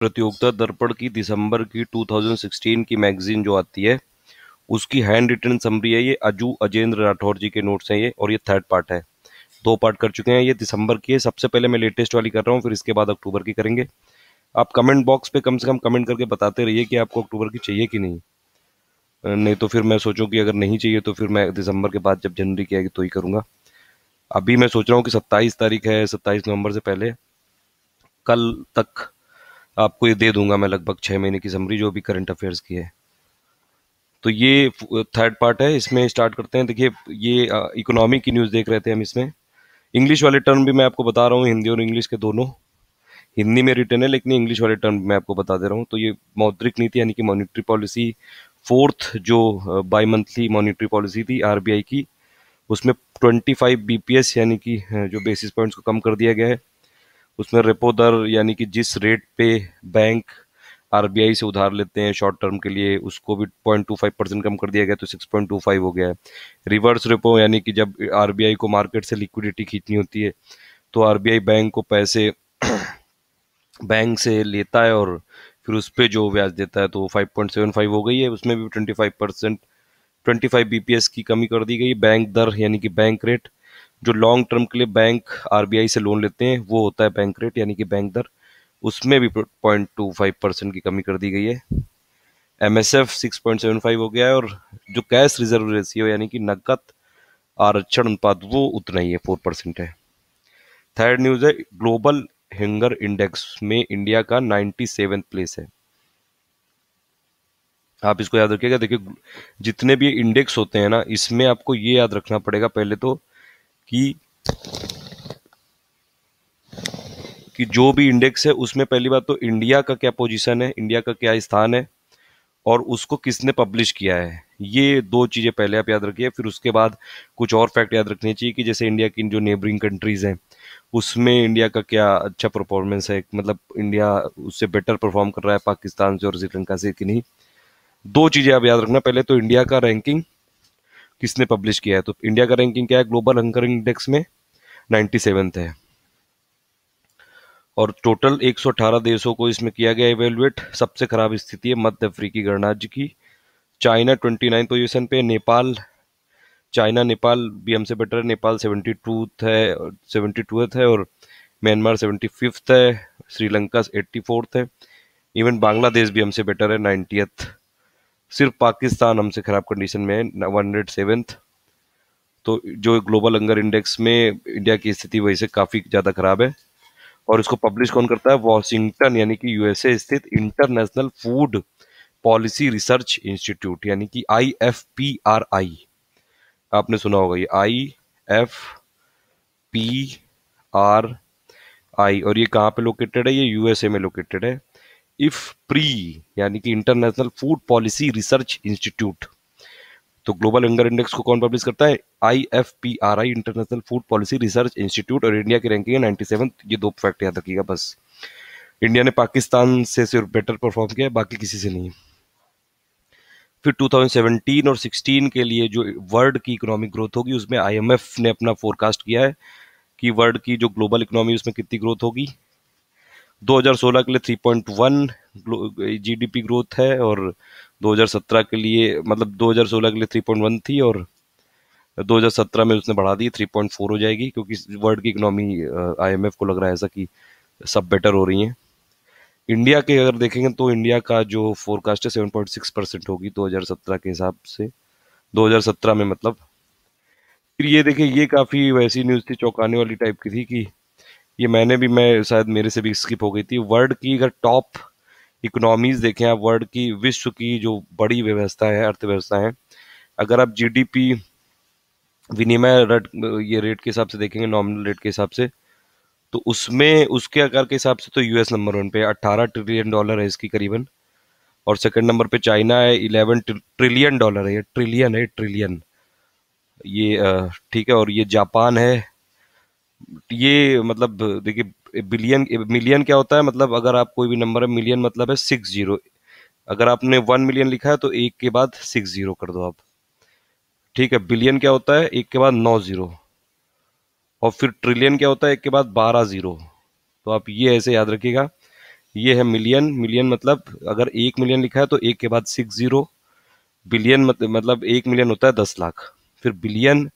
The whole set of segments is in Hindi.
प्रतियोगिता दर्पण की दिसंबर की 2016 की मैगजीन जो आती है उसकी हैंड रिटर्न समरी है ये अजू अजेंद्र राठौर जी के नोट्स हैं ये और ये थर्ड पार्ट है दो पार्ट कर चुके हैं ये दिसंबर की है सबसे पहले मैं लेटेस्ट वाली कर रहा हूँ फिर इसके बाद अक्टूबर की करेंगे आप कमेंट बॉक्स पे कम से कम कमेंट करके बताते रहिए कि आपको अक्टूबर की चाहिए कि नहीं नहीं तो फिर मैं सोचूँ कि अगर नहीं चाहिए तो फिर मैं दिसंबर के बाद जब जनवरी की आएगी तो ही करूँगा अभी मैं सोच रहा हूँ कि सत्ताईस तारीख है सत्ताईस नवंबर से पहले कल तक आपको ये दे दूंगा मैं लगभग छः महीने की समरी जो भी करंट अफेयर्स की है तो ये थर्ड पार्ट है इसमें स्टार्ट करते हैं देखिए ये इकोनॉमी की न्यूज़ देख रहे थे हम इसमें इंग्लिश वाले टर्म भी मैं आपको बता रहा हूँ हिंदी और इंग्लिश के दोनों हिंदी में रिटर्न है लेकिन इंग्लिश वाले टर्म मैं आपको बता दे रहा हूँ तो ये मौद्रिक नीति यानी कि मॉनिटरी पॉलिसी फोर्थ जो बाई मंथली मॉनिटरी पॉलिसी थी आर की उसमें 25 बीपीएस यानी कि जो बेसिस पॉइंट्स को कम कर दिया गया है उसमें रेपो दर यानी कि जिस रेट पे बैंक आरबीआई से उधार लेते हैं शॉर्ट टर्म के लिए उसको भी पॉइंट टू फाइव परसेंट कम कर दिया गया तो सिक्स पॉइंट टू फाइव हो गया है रिवर्स रेपो यानी कि जब आरबीआई को मार्केट से लिक्विडिटी खींचनी होती है तो आरबीआई बैंक को पैसे बैंक से लेता है और फिर उस पर जो ब्याज देता है तो फाइव पॉइंट सेवन फाइव हो गई है उसमें भी twenty five percent twenty five B की कमी कर दी गई बैंक दर यानी कि बैंक रेट जो लॉन्ग टर्म के लिए बैंक आरबीआई से लोन लेते हैं वो होता है बैंक रेट यानी कि बैंक दर उसमें भी पॉइंट टू फाइव परसेंट की कमी कर दी गई है M S F six point seven five हो गया है और जो कैश रिजर्व रेसियो यानी कि नकद आरक्षण अनुपात वो उतना ही है फोर परसेंट है थर्ड न्यूज़ है ग्लोबल हिंगर इंडेक्स में इंडिया का नाइन्टी सेवन प्लेस है आप इसको याद रखिएगा देखिए जितने भी इंडेक्स होते हैं ना इसमें आपको ये याद रखना पड़ेगा पहले तो कि कि जो भी इंडेक्स है उसमें पहली बात तो इंडिया का क्या पोजीशन है इंडिया का क्या स्थान है और उसको किसने पब्लिश किया है ये दो चीज़ें पहले आप याद रखिए फिर उसके बाद कुछ और फैक्ट याद रखने चाहिए कि जैसे इंडिया की जो नेबरिंग कंट्रीज़ हैं उसमें इंडिया का क्या अच्छा परफॉर्मेंस है मतलब इंडिया उससे बेटर परफॉर्म कर रहा है पाकिस्तान से और श्रीलंका से कि नहीं दो चीज़ें आप याद रखना पहले तो इंडिया का रैंकिंग किसने पब्लिश किया है तो इंडिया का रैंकिंग क्या है ग्लोबल हंकर इंडेक्स में नाइन्टी सेवेंथ है और टोटल 118 देशों को इसमें किया गया इवेलुएट सबसे खराब स्थिति है मध्य अफ्रीकी गणराज्य की चाइना 29 पोजीशन पे नेपाल चाइना नेपाल भी हमसे बेटर है नेपाल सेवेंटी टू है सेवेंटी टू है और म्यांमार सेवेंटी फिफ्थ है श्रीलंका एट्टी फोर्थ है इवन बांग्लादेश भी हमसे बेटर है नाइन्टियथ सिर्फ पाकिस्तान हमसे ख़राब कंडीशन में है वन हंड्रेड सेवेंथ तो जो ग्लोबल अंगर इंडेक्स में इंडिया की स्थिति वैसे काफ़ी ज़्यादा ख़राब है और इसको पब्लिश कौन करता है वॉशिंगटन यानी कि यूएसए स्थित international food policy research institute यानी कि I F P R I आपने सुना होगा ये I F P R I और ये कहाँ पे लोकेटेड है ये यूएसए में लोकेटेड है इफ प्री यानी कि international food policy research institute तो ग्लोबल हंगर इंडेक्स को कौन पब्लिश करता है I F P R I international food policy research institute और इंडिया की रैंकिंग है नाइनटी सेवन ये दो फैक्ट याद रखिएगा बस इंडिया ने पाकिस्तान से सिर्फ बेटर परफॉर्म किया बाकी किसी से नहीं फिर 2017 और 16 के लिए जो वर्ल्ड की इकोनॉमिक ग्रोथ होगी उसमें आईएमएफ ने अपना फोरकास्ट किया है कि वर्ल्ड की जो ग्लोबल इकोनॉमी उसमें कितनी ग्रोथ होगी 2016 के लिए 3.1 जीडीपी ग्रोथ है और 2017 के लिए मतलब 2016 के लिए 3.1 थी और 2017 में उसने बढ़ा दी 3.4 हो जाएगी क्योंकि वर्ल्ड की इकोनॉमी आईएमएफ को लग रहा है ऐसा कि सब बेटर हो रही हैं इंडिया के अगर देखेंगे तो इंडिया का जो फोरकास्ट है सिक्स परसेंट होगी 2017 के हिसाब से 2017 में मतलब फिर ये देखें ये काफ़ी वैसी न्यूज़ थी चौंकाने वाली टाइप की थी कि ये मैंने भी मैं शायद मेरे से भी स्किप हो गई थी वर्ल्ड की अगर टॉप इकोनॉमीज़ देखें आप वर्ल्ड की विश्व की जो बड़ी व्यवस्था है अर्थव्यवस्था है अगर आप जीडीपी विनिमय रेट ये रेट के हिसाब से देखेंगे नॉमिनल रेट के हिसाब से तो उसमें उसके आकार के हिसाब से तो यूएस नंबर वन पे अट्ठारह ट्रिलियन डॉलर है इसकी करीबन और सेकंड नंबर पे चाइना है इलेवन ट्रिलियन डॉलर है ये ट्रिलियन है ट्रिलियन ये ठीक है और ये जापान है ये मतलब देखिए बिलियन मिलियन क्या होता है मतलब अगर आप कोई भी नंबर है मिलियन मतलब है सिक्स जीरो अगर आपने वन मिलियन लिखा है तो एक के बाद सिक्स जीरो कर दो आप ठीक है बिलियन क्या होता है एक के बाद नौ जीरो और फिर ट्रिलियन क्या होता है एक के बाद बारह जीरो तो आप ये ऐसे याद रखिएगा ये है मिलियन मिलियन मतलब अगर एक मिलियन लिखा है तो एक के बाद सिक्स जीरो बिलियन मतलब मतलब एक मिलियन होता है दस लाख फिर बिलियन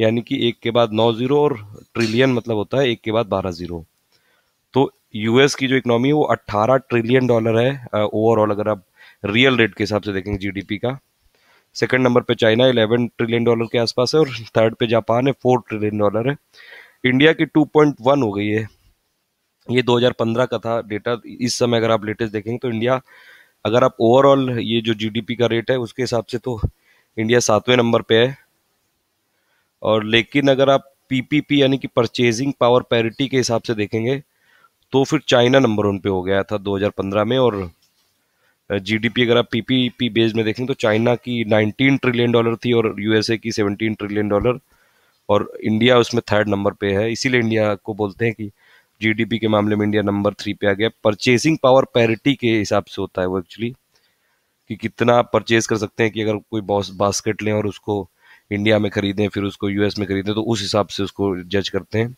यानी कि एक के बाद नौ जीरो और ट्रिलियन मतलब होता है एक के बाद बारह जीरो तो यूएस की जो इकोनॉमी है वो अट्ठारह ट्रिलियन डॉलर है ओवरऑल अगर आप रियल रेट के हिसाब से देखेंगे जीडीपी का सेकंड नंबर पे चाइना इलेवन ट्रिलियन डॉलर के आसपास है और थर्ड पे जापान है फोर ट्रिलियन डॉलर है इंडिया की वन हो गई है ये 2015 का था डेटा इस समय अगर आप लेटेस्ट देखेंगे तो इंडिया अगर आप ओवरऑल ये जो जीडीपी का रेट है उसके हिसाब से तो इंडिया सातवें नंबर पे है और लेकिन अगर आप पीपीपी यानी कि परचेजिंग पावर पैरिटी के हिसाब से देखेंगे तो फिर चाइना नंबर वन पे हो गया था 2015 में और जीडीपी अगर आप पीपीपी बेस में देखें तो चाइना की 19 ट्रिलियन डॉलर थी और यूएसए की 17 ट्रिलियन डॉलर और इंडिया उसमें थर्ड नंबर पे है इसीलिए इंडिया को बोलते हैं कि जीडीपी के मामले में इंडिया नंबर थ्री पे आ गया परचेसिंग पावर पैरिटी के हिसाब से होता है वो एक्चुअली कि कितना आप परचेज कर सकते हैं कि अगर कोई बॉस बास्केट लें और उसको इंडिया में खरीदें फिर उसको यूएस में खरीदें तो उस हिसाब से उसको जज करते हैं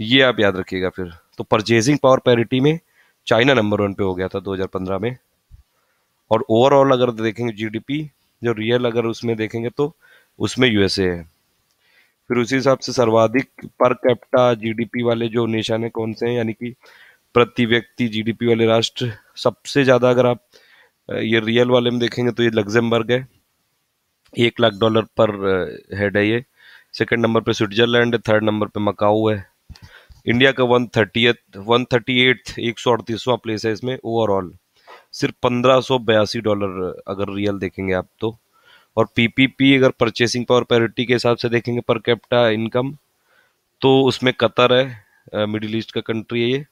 ये आप याद रखिएगा फिर तो परचेजिंग पावर पैरिटी में चाइना नंबर वन पे हो गया था 2015 में और ओवरऑल अगर देखेंगे जीडीपी जो रियल अगर उसमें देखेंगे तो उसमें यूएसए है फिर उसी हिसाब से सर्वाधिक पर कैप्टा जीडीपी वाले जो नेशन है कौन से हैं यानी कि प्रति व्यक्ति जीडीपी वाले राष्ट्र सबसे ज़्यादा अगर आप ये रियल वाले में देखेंगे तो ये लग्जमबर्ग है एक लाख डॉलर पर हेड है ये सेकेंड नंबर पे स्विट्जरलैंड है थर्ड नंबर पे मकाऊ है इंडिया का one thirty one thirty eighth एक सौ अड़तीसवां प्लेस है इसमें ओवरऑल सिर्फ पंद्रह सौ बयासी डॉलर अगर रियल देखेंगे आप तो और पीपीपी अगर परचेसिंग पावर पैरिटी के हिसाब से देखेंगे पर कैपिटा इनकम तो उसमें कतर है मिडिल ईस्ट का कंट्री है ये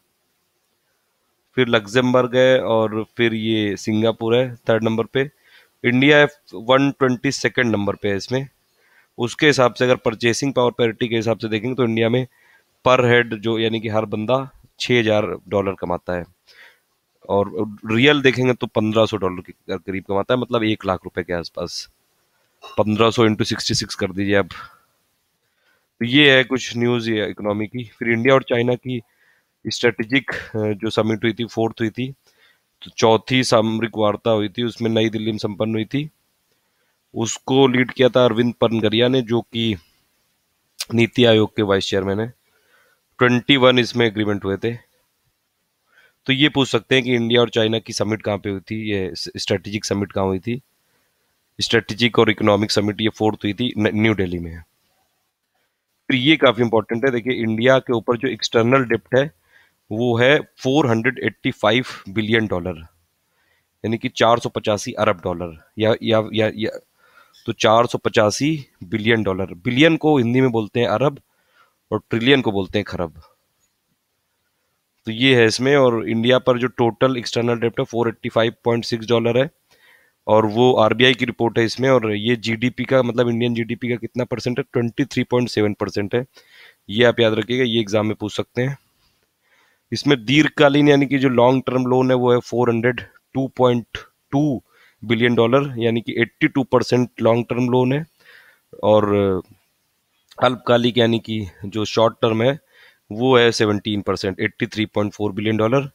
फिर लग्जमबर्ग है और फिर ये सिंगापुर है थर्ड नंबर पे India one twenty second number पे है इसमें उसके हिसाब से अगर परचेसिंग पावर पैरिटी के हिसाब से देखेंगे तो इंडिया में पर हेड जो यानी कि हर बंदा छः हजार डॉलर कमाता है और रियल देखेंगे तो पंद्रह सौ डॉलर के करीब कमाता है मतलब एक लाख रुपए के आसपास पंद्रह सौ इंटू सिक्सटी सिक्स कर दीजिए अब तो ये है कुछ न्यूज़ ये इकोनॉमी की फिर इंडिया और चाइना की स्ट्रेटेजिक जो समिट हुई थी फोर्थ हुई थी तो चौथी सामरिक वार्ता हुई थी उसमें नई दिल्ली में संपन्न हुई थी उसको लीड किया था अरविंद पनगरिया ने जो कि नीति आयोग के वाइस चेयरमैन है ट्वेंटी वन इसमें एग्रीमेंट हुए थे तो ये पूछ सकते हैं कि इंडिया और चाइना की समिट कहाँ पे हुई थी ये स्ट्रेटेजिक समिट कहाँ हुई थी स्ट्रेटेजिक और इकोनॉमिक समिट ये फोर्थ हुई थी न्यू दिल्ली में फिर ये काफ़ी इंपॉर्टेंट है देखिए इंडिया के ऊपर जो एक्सटर्नल डेप्ट है वो है 485 बिलियन डॉलर यानी कि चार अरब डॉलर या या या, या तो चार बिलियन डॉलर बिलियन को हिंदी में बोलते हैं अरब और ट्रिलियन को बोलते हैं खरब तो ये है इसमें और इंडिया पर जो टोटल एक्सटर्नल डेप्ट है फोर डॉलर है और वो आर की रिपोर्ट है इसमें और ये जी का मतलब इंडियन जी का कितना परसेंट है सेवन परसेंट है ये आप याद रखिएगा ये एग्जाम में पूछ सकते हैं इसमें दीर्घकालीन यानी कि जो लॉन्ग टर्म लोन है वो है four hundred two point two billion dollar यानी कि eighty two percent long term loan है और अल्पकालिक यानी कि जो शॉर्ट टर्म है वो है seventeen percent eighty three point four billion dollar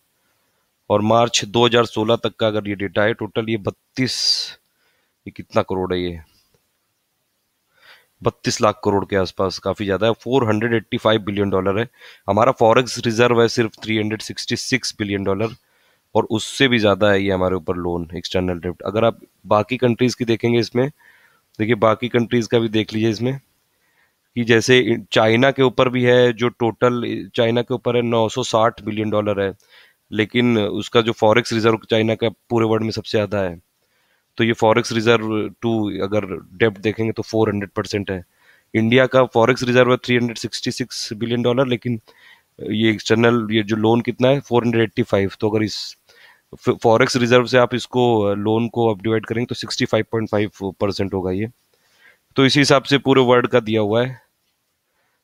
और मार्च 2016 तक का अगर ये डेटा है टोटल ये बत्तीस ये कितना करोड़ है ये बत्तीस लाख करोड़ के आसपास काफ़ी ज़्यादा है 485 बिलियन डॉलर है हमारा फॉरेक्स रिजर्व है सिर्फ 366 बिलियन डॉलर और उससे भी ज़्यादा है ये हमारे ऊपर लोन एक्सटर्नल डेप्ट अगर आप बाकी कंट्रीज़ की देखेंगे इसमें देखिए बाकी कंट्रीज़ का भी देख लीजिए इसमें कि जैसे चाइना के ऊपर भी है जो टोटल चाइना के ऊपर है 960 बिलियन डॉलर है लेकिन उसका जो फॉरेक्स रिजर्व चाइना का पूरे वर्ल्ड में सबसे ज़्यादा है तो ये फॉरेक्स रिजर्व टू अगर डेप्ट देखेंगे तो 400 परसेंट है इंडिया का फॉरेक्स रिजर्व है 366 बिलियन डॉलर लेकिन ये एक्सटर्नल ये जो लोन कितना है 485 तो अगर इस फॉरेक्स रिजर्व से आप इसको लोन को आप डिवाइड करेंगे तो 65.5 परसेंट होगा ये तो इसी हिसाब से पूरे वर्ल्ड का दिया हुआ है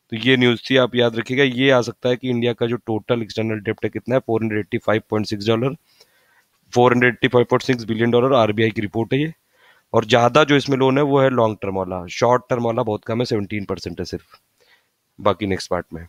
तो ये न्यूज़ थी आप याद रखिएगा ये आ सकता है कि इंडिया का जो टोटल एक्सटर्नल डेप्ट है कितना है six dollar 485.6 billion dollar RBI की रिपोर्ट है ये और ज़्यादा जो इसमें लोन है वो है लॉन्ग टर्म वाला शॉर्ट टर्म वाला बहुत कम है सेवनटीन परसेंट है सिर्फ बाकी नेक्स्ट पार्ट में